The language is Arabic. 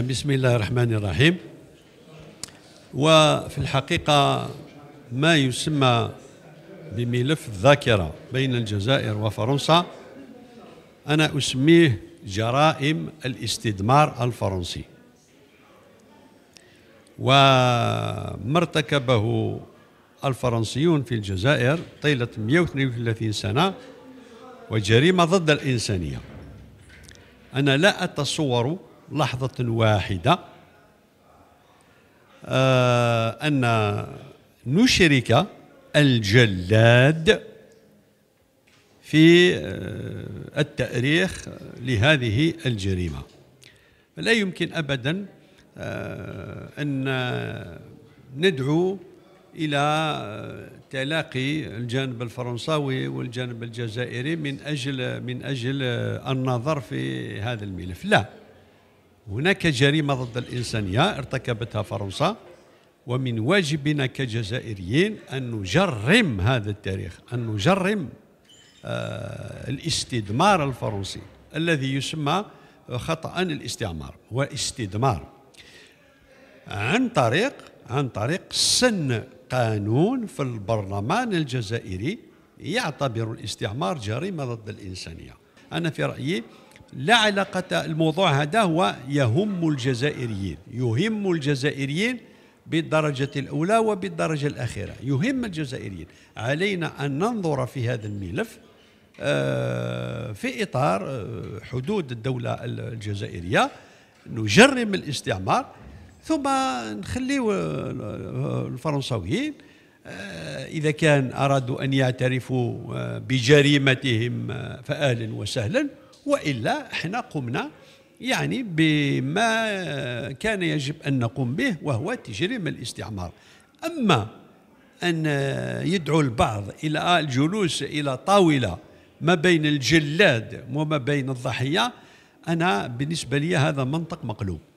بسم الله الرحمن الرحيم وفي الحقيقة ما يسمى بملف الذاكرة بين الجزائر وفرنسا أنا أسميه جرائم الاستدمار الفرنسي وما ارتكبه الفرنسيون في الجزائر طيلة 132 سنة وجريمة ضد الإنسانية أنا لا أتصور لحظة واحدة آه، أن نشرك الجلاد في آه، التأريخ لهذه الجريمة لا يمكن أبدا آه، أن ندعو إلى تلاقي الجانب الفرنساوي والجانب الجزائري من أجل من أجل النظر في هذا الملف لا هناك جريمة ضد الإنسانية ارتكبتها فرنسا ومن واجبنا كجزائريين أن نجرم هذا التاريخ أن نجرم آه الاستدمار الفرنسي الذي يسمى خطأ الاستعمار واستدمار عن طريق عن طريق سن قانون في البرلمان الجزائري يعتبر الاستعمار جريمة ضد الإنسانية أنا في رأيي لا علاقة الموضوع هذا هو يهم الجزائريين يهم الجزائريين بالدرجة الأولى وبالدرجة الأخيرة يهم الجزائريين علينا أن ننظر في هذا الملف آه، في إطار آه، حدود الدولة الجزائرية نجرم الاستعمار ثم نخلي الفرنساويين آه، إذا كان أرادوا أن يعترفوا بجريمتهم فأهلا وسهلا والا احنا قمنا يعني بما كان يجب ان نقوم به وهو تجريم الاستعمار اما ان يدعو البعض الى الجلوس الى طاوله ما بين الجلاد وما بين الضحيه انا بالنسبه لي هذا منطق مقلوب